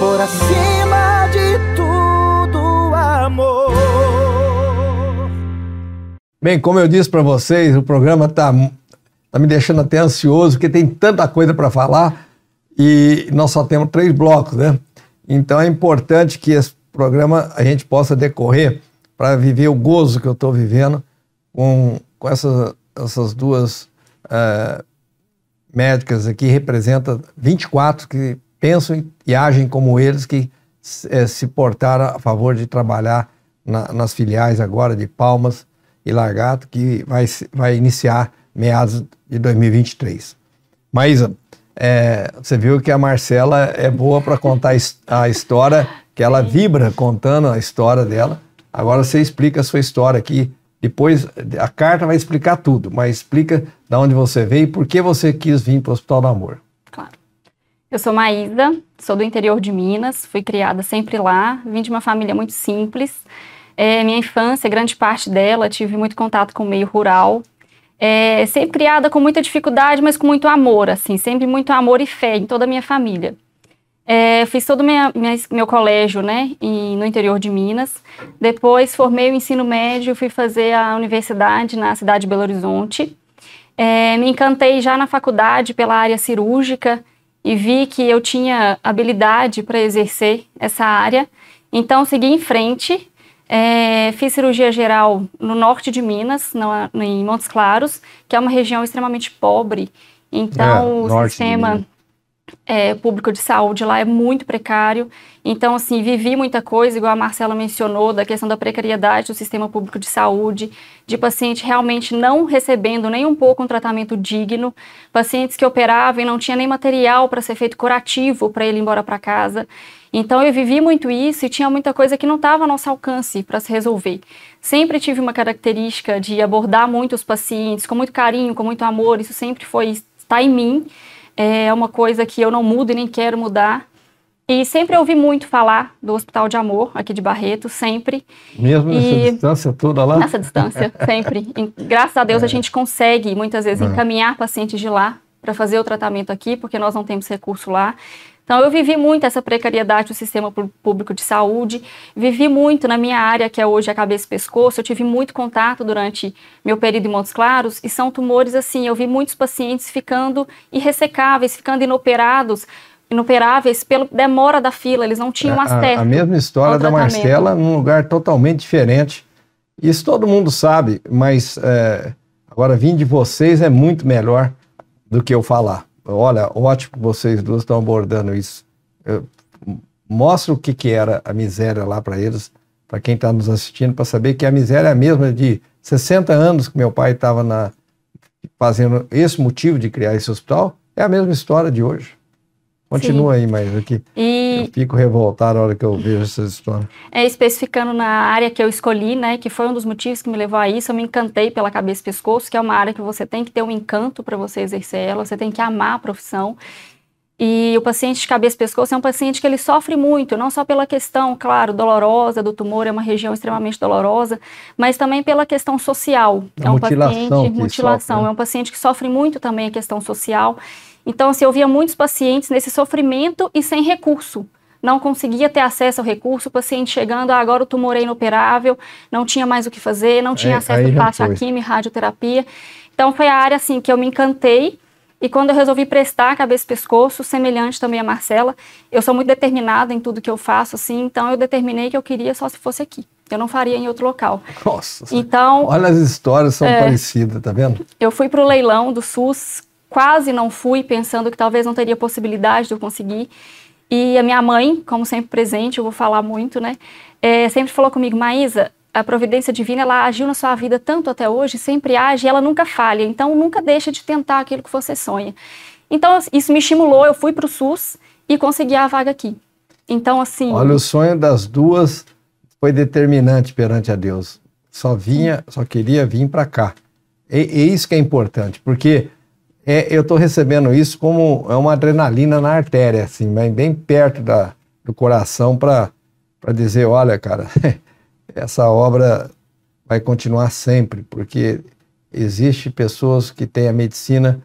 por acima de tudo, amor. Bem, como eu disse para vocês, o programa está tá me deixando até ansioso, porque tem tanta coisa para falar e nós só temos três blocos, né? Então é importante que esse programa a gente possa decorrer para viver o gozo que eu estou vivendo com, com essas essas duas uh, médicas aqui, representa 24 que pensam e agem como eles que é, se portaram a favor de trabalhar na, nas filiais agora de Palmas e Lagarto, que vai, vai iniciar meados de 2023. Maísa, é, você viu que a Marcela é boa para contar a história, que ela vibra contando a história dela. Agora você explica a sua história aqui. Depois a carta vai explicar tudo, mas explica de onde você veio e por que você quis vir para o Hospital do Amor. Claro. Eu sou Maísa, sou do interior de Minas, fui criada sempre lá, vim de uma família muito simples. É, minha infância, grande parte dela, tive muito contato com o meio rural. É, sempre criada com muita dificuldade, mas com muito amor, assim, sempre muito amor e fé em toda a minha família. É, fiz todo minha, minha, meu colégio né, em, no interior de Minas. Depois formei o ensino médio, fui fazer a universidade na cidade de Belo Horizonte. É, me encantei já na faculdade pela área cirúrgica e vi que eu tinha habilidade para exercer essa área. Então, segui em frente, é, fiz cirurgia geral no norte de Minas, na, em Montes Claros, que é uma região extremamente pobre. Então, é, o sistema é, público de saúde lá é muito precário. Então, assim, vivi muita coisa, igual a Marcela mencionou, da questão da precariedade do sistema público de saúde, de paciente realmente não recebendo nem um pouco um tratamento digno, pacientes que operavam e não tinha nem material para ser feito curativo para ele ir embora para casa. Então, eu vivi muito isso e tinha muita coisa que não estava ao nosso alcance para se resolver. Sempre tive uma característica de abordar muito os pacientes, com muito carinho, com muito amor, isso sempre foi, está em mim é uma coisa que eu não mudo e nem quero mudar. E sempre ouvi muito falar do Hospital de Amor, aqui de Barreto, sempre. Mesmo nessa e... distância toda lá? Nessa distância, sempre. E, graças a Deus é. a gente consegue, muitas vezes, é. encaminhar pacientes de lá para fazer o tratamento aqui, porque nós não temos recurso lá. Então, eu vivi muito essa precariedade do sistema público de saúde, vivi muito na minha área, que é hoje a cabeça e pescoço, eu tive muito contato durante meu período em Montes Claros, e são tumores assim, eu vi muitos pacientes ficando irressecáveis, ficando inoperados, inoperáveis pela demora da fila, eles não tinham as é, A, a mesma história da Marcela num lugar totalmente diferente. Isso todo mundo sabe, mas é, agora vir de vocês é muito melhor do que eu falar olha, ótimo que vocês duas estão abordando isso. Eu, mostra o que, que era a miséria lá para eles, para quem está nos assistindo, para saber que a miséria é a mesma de 60 anos que meu pai estava fazendo esse motivo de criar esse hospital, é a mesma história de hoje. Continua Sim. aí, mas aqui. E... Eu fico revoltado a hora que eu vejo essas histórias. É, especificando na área que eu escolhi, né, que foi um dos motivos que me levou a isso, eu me encantei pela cabeça e pescoço, que é uma área que você tem que ter um encanto para você exercer ela, você tem que amar a profissão. E o paciente de cabeça e pescoço é um paciente que ele sofre muito, não só pela questão, claro, dolorosa do tumor, é uma região extremamente dolorosa, mas também pela questão social. A é um mutilação paciente, mutilação, sofre. Né? é um paciente que sofre muito também a questão social. Então, assim, eu via muitos pacientes nesse sofrimento e sem recurso. Não conseguia ter acesso ao recurso, o paciente chegando, ah, agora o tumor é inoperável, não tinha mais o que fazer, não tinha é, acesso fácil à quimio, radioterapia. Então, foi a área, assim, que eu me encantei e quando eu resolvi prestar cabeça e pescoço, semelhante também a Marcela, eu sou muito determinada em tudo que eu faço, assim, então eu determinei que eu queria só se fosse aqui. Eu não faria em outro local. Nossa. Então. Olha as histórias são é, parecidas, tá vendo? Eu fui para o leilão do SUS quase não fui, pensando que talvez não teria possibilidade de eu conseguir. E a minha mãe, como sempre presente, eu vou falar muito, né? É, sempre falou comigo, Maísa, a providência divina, ela agiu na sua vida tanto até hoje, sempre age, ela nunca falha. Então, nunca deixa de tentar aquilo que você sonha. Então, isso me estimulou, eu fui para o SUS e consegui a vaga aqui. Então, assim... Olha, o sonho das duas foi determinante perante a Deus. Só vinha, só queria vir para cá. E, isso que é importante, porque é, eu estou recebendo isso como é uma adrenalina na artéria, assim, bem, bem perto da, do coração para dizer, olha, cara, essa obra vai continuar sempre, porque existe pessoas que têm a medicina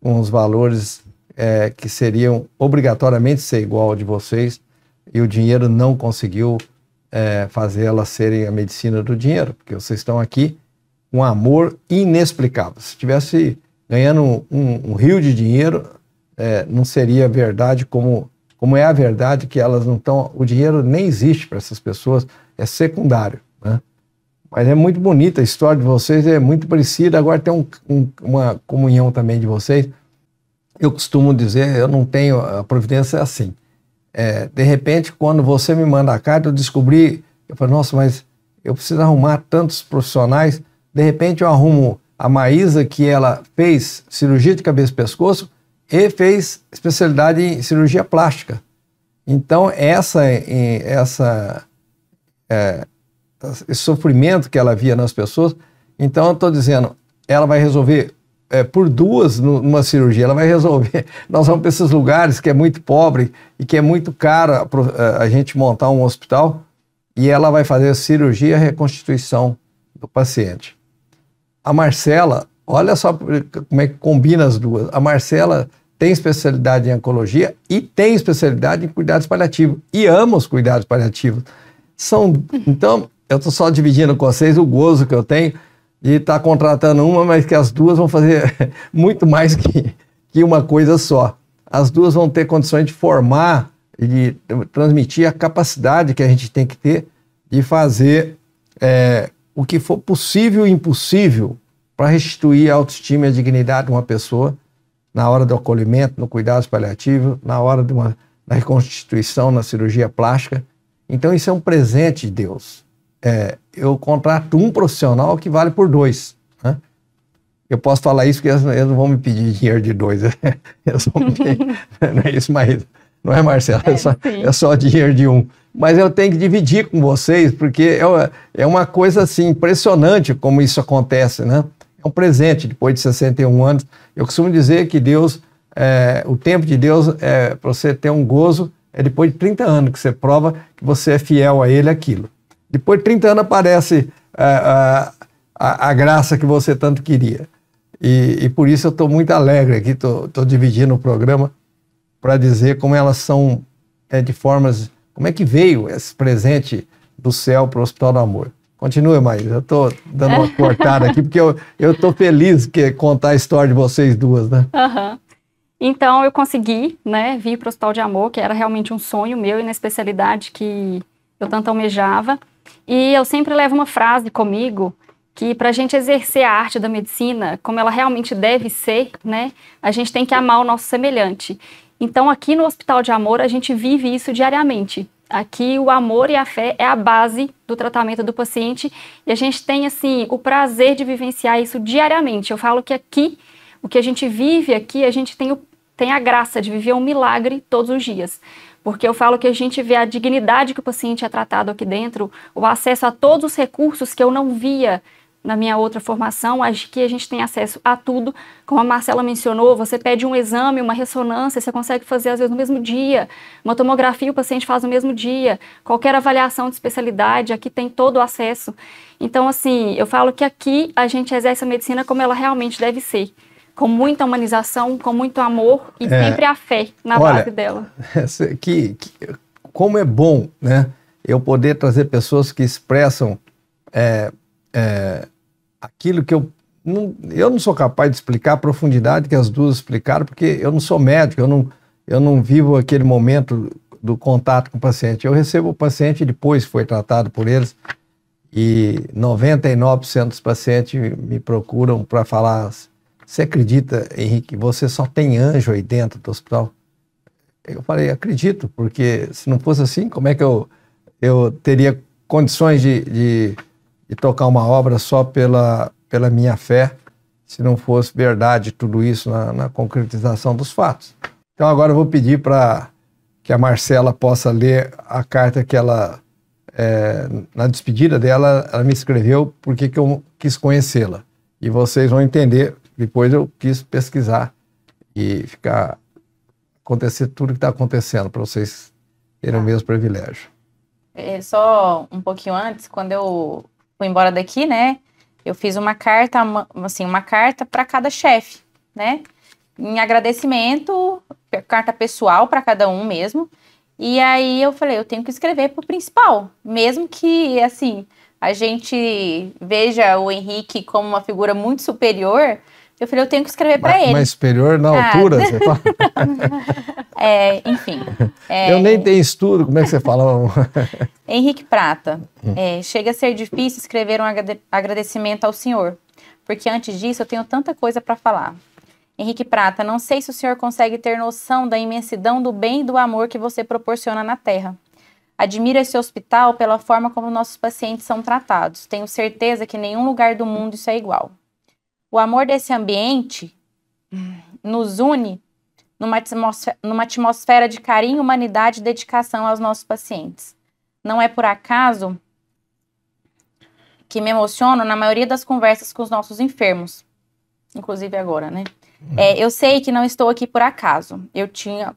com os valores é, que seriam obrigatoriamente ser igual ao de vocês e o dinheiro não conseguiu é, fazer elas serem a medicina do dinheiro, porque vocês estão aqui com um amor inexplicável. Se tivesse ganhando um, um rio de dinheiro, é, não seria verdade como, como é a verdade que elas não estão. O dinheiro nem existe para essas pessoas, é secundário. Né? Mas é muito bonita a história de vocês, é muito parecida. Agora tem um, um, uma comunhão também de vocês. Eu costumo dizer, eu não tenho. A providência é assim. É, de repente, quando você me manda a carta, eu descobri. Eu falo nossa, mas eu preciso arrumar tantos profissionais. De repente, eu arrumo a Maísa, que ela fez cirurgia de cabeça e pescoço e fez especialidade em cirurgia plástica. Então, essa, essa, é, esse sofrimento que ela via nas pessoas, então eu estou dizendo, ela vai resolver é, por duas numa cirurgia, ela vai resolver. Nós vamos para esses lugares que é muito pobre e que é muito caro a, é, a gente montar um hospital e ela vai fazer a cirurgia e a reconstituição do paciente a Marcela, olha só como é que combina as duas. A Marcela tem especialidade em oncologia e tem especialidade em cuidados paliativos. E ama os cuidados paliativos. São, uhum. então, eu estou só dividindo com vocês o gozo que eu tenho de estar tá contratando uma, mas que as duas vão fazer muito mais que, que uma coisa só. As duas vão ter condições de formar e de transmitir a capacidade que a gente tem que ter de fazer é, o que for possível e impossível para restituir a autoestima e a dignidade de uma pessoa na hora do acolhimento, no cuidado paliativo, na hora de uma na reconstituição, na cirurgia plástica. Então isso é um presente de Deus. É, eu contrato um profissional que vale por dois. Né? Eu posso falar isso porque eles, não vão me pedir dinheiro de dois. Né? não é isso, mas não é, Marcelo? É, é, só, é só dinheiro de um mas eu tenho que dividir com vocês, porque é, é, uma coisa assim impressionante como isso acontece, né? É um presente depois de 61 anos. Eu costumo dizer que Deus, é, o tempo de Deus, é, eh, para você ter um gozo, é depois de 30 anos que você prova que você é fiel a Ele aquilo. Depois de 30 anos aparece eh, a, a, a graça que você tanto queria. E, e por isso eu estou muito alegre aqui, estou dividindo o programa para dizer como elas são é, de formas como é que veio esse presente do céu para o Hospital do Amor? Continue, Maísa. Eu estou dando uma cortada aqui, porque eu estou feliz que contar a história de vocês duas, né? Uhum. Então, eu consegui né, vir para o Hospital de Amor, que era realmente um sonho meu e na especialidade que eu tanto almejava. E eu sempre levo uma frase comigo que para a gente exercer a arte da medicina como ela realmente deve ser, né, a gente tem que amar o nosso semelhante. Então, aqui no Hospital de Amor, a gente vive isso diariamente. Aqui, o amor e a fé é a base do tratamento do paciente e a gente tem, assim, o prazer de vivenciar isso diariamente. Eu falo que aqui, o que a gente vive aqui, a gente tem, o, tem a graça de viver um milagre todos os dias. Porque eu falo que a gente vê a dignidade que o paciente é tratado aqui dentro, o acesso a todos os recursos que eu não via na minha outra formação, acho que a gente tem acesso a tudo. Como a Marcela mencionou, você pede um exame, uma ressonância, você consegue fazer às vezes no mesmo dia. Uma tomografia o paciente faz no mesmo dia. Qualquer avaliação de especialidade, aqui tem todo o acesso. Então, assim, eu falo que aqui a gente exerce a medicina como ela realmente deve ser. Com muita humanização, com muito amor e é, sempre a fé na olha, base dela. Que, que, como é bom, né? Eu poder trazer pessoas que expressam é, é, aquilo que eu não, eu não sou capaz de explicar a profundidade que as duas explicaram, porque eu não sou médico, eu não, eu não vivo aquele momento do contato com o paciente. Eu recebo o paciente depois que foi tratado por eles e 99% dos pacientes me procuram para falar: Você acredita, Henrique, você só tem anjo aí dentro do hospital? Eu falei: Acredito, porque se não fosse assim, como é que eu, eu teria condições de, de e tocar uma obra só pela, pela minha fé, se não fosse verdade tudo isso na, na concretização dos fatos. Então agora eu vou pedir para que a Marcela possa ler a carta que ela, é, na despedida dela, ela me escreveu porque que eu quis conhecê-la. E vocês vão entender, depois eu quis pesquisar e ficar acontecer tudo que está acontecendo, para vocês terem ah. o tá. mesmo privilégio. É, só um pouquinho antes, quando eu fui embora daqui, né? Eu fiz uma carta, assim, uma carta para cada chefe, né? Em agradecimento, carta pessoal para cada um mesmo. E aí eu falei, eu tenho que escrever para o principal, mesmo que assim a gente veja o Henrique como uma figura muito superior, eu falei, eu tenho que escrever para ele. Mas superior na ah, altura, você fala? é, enfim. É, eu nem tenho estudo, como é que você fala? Henrique Prata, hum. é, chega a ser difícil escrever um agradecimento ao senhor, porque antes disso eu tenho tanta coisa para falar. Henrique Prata, não sei se o senhor consegue ter noção da imensidão do bem e do amor que você proporciona na Terra. Admiro esse hospital pela forma como nossos pacientes são tratados. Tenho certeza que em nenhum lugar do mundo isso é igual. O amor desse ambiente nos une numa atmosfera, numa atmosfera de carinho, humanidade e dedicação aos nossos pacientes. Não é por acaso que me emociono na maioria das conversas com os nossos enfermos, inclusive agora, né? É, eu sei que não estou aqui por acaso. Eu tinha.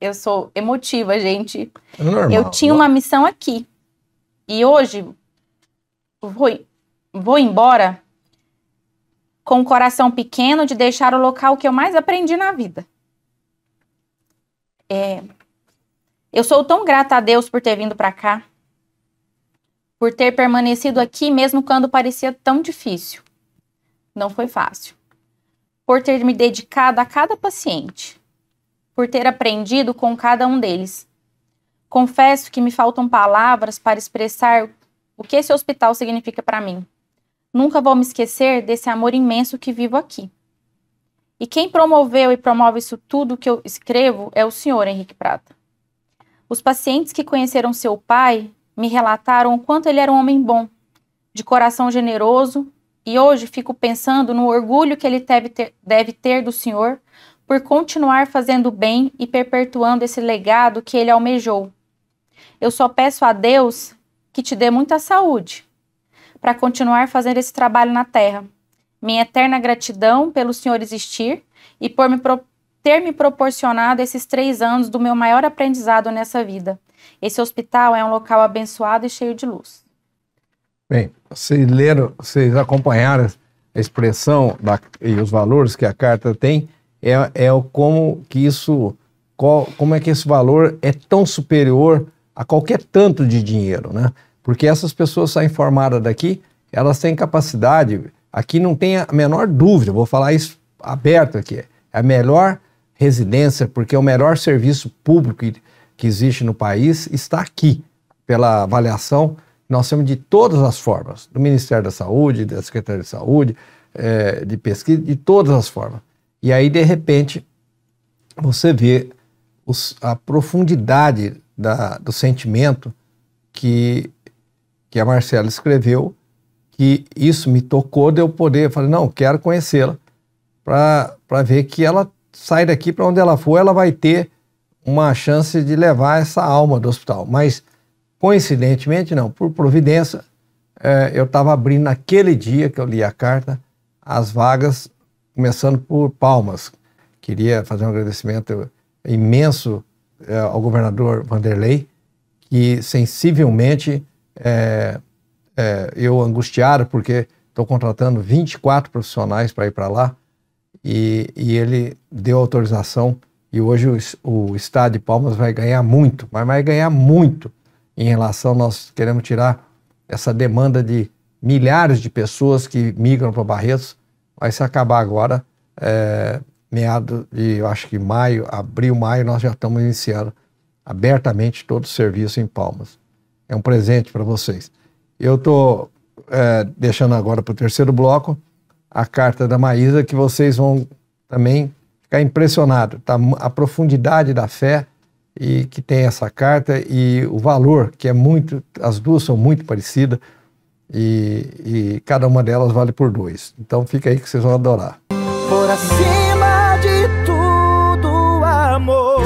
eu sou emotiva, gente. É normal, eu tinha uma missão aqui. E hoje vou, vou embora com o um coração pequeno de deixar o local que eu mais aprendi na vida. É, eu sou tão grata a Deus por ter vindo para cá, por ter permanecido aqui mesmo quando parecia tão difícil. Não foi fácil. Por ter me dedicado a cada paciente, por ter aprendido com cada um deles. Confesso que me faltam palavras para expressar o que esse hospital significa para mim. Nunca vou me esquecer desse amor imenso que vivo aqui. E quem promoveu e promove isso tudo que eu escrevo é o senhor Henrique Prata. Os pacientes que conheceram seu pai me relataram o quanto ele era um homem bom, de coração generoso, e hoje fico pensando no orgulho que ele deve ter, deve ter do senhor por continuar fazendo bem e perpetuando esse legado que ele almejou. Eu só peço a Deus que te dê muita saúde, para continuar fazendo esse trabalho na Terra. Minha eterna gratidão pelo senhor existir e por me pro ter me proporcionado esses três anos do meu maior aprendizado nessa vida. Esse hospital é um local abençoado e cheio de luz. Bem, vocês leram, vocês acompanharam a expressão da, e os valores que a carta tem, é, é como que isso, qual, como é que esse valor é tão superior a qualquer tanto de dinheiro, né? Porque essas pessoas saem formadas daqui, elas têm capacidade, aqui não tem a menor dúvida, vou falar isso aberto aqui, é a melhor residência, porque o melhor serviço público que existe no país está aqui, pela avaliação nós temos de todas as formas, do Ministério da Saúde, da Secretaria de Saúde, é, de pesquisa, de todas as formas. E aí, de repente, você vê os, a profundidade da, do sentimento que que a Marcela escreveu, que isso me tocou de eu poder, falei, não, quero conhecê-la, para ver que ela sai daqui para onde ela for, ela vai ter uma chance de levar essa alma do hospital. Mas, coincidentemente, não, por providência, eh, eu estava abrindo naquele dia que eu li a carta as vagas, começando por Palmas. Queria fazer um agradecimento imenso eh, ao governador Vanderlei, que sensivelmente é, é, eu angustiado porque estou contratando 24 profissionais para ir para lá e, e, ele deu autorização e hoje o, o estado de Palmas vai ganhar muito, mas vai ganhar muito em relação, nós queremos tirar essa demanda de milhares de pessoas que migram para Barretos, vai se acabar agora, é, meado de, eu acho que maio, abril, maio, nós já estamos iniciando abertamente todo o serviço em Palmas. É um presente para vocês. Eu estou é, deixando agora para o terceiro bloco a carta da Maísa, que vocês vão também ficar impressionados. Tá? A profundidade da fé e que tem essa carta e o valor, que é muito, as duas são muito parecidas e, e cada uma delas vale por dois. Então fica aí que vocês vão adorar. Por acima de tudo, amor.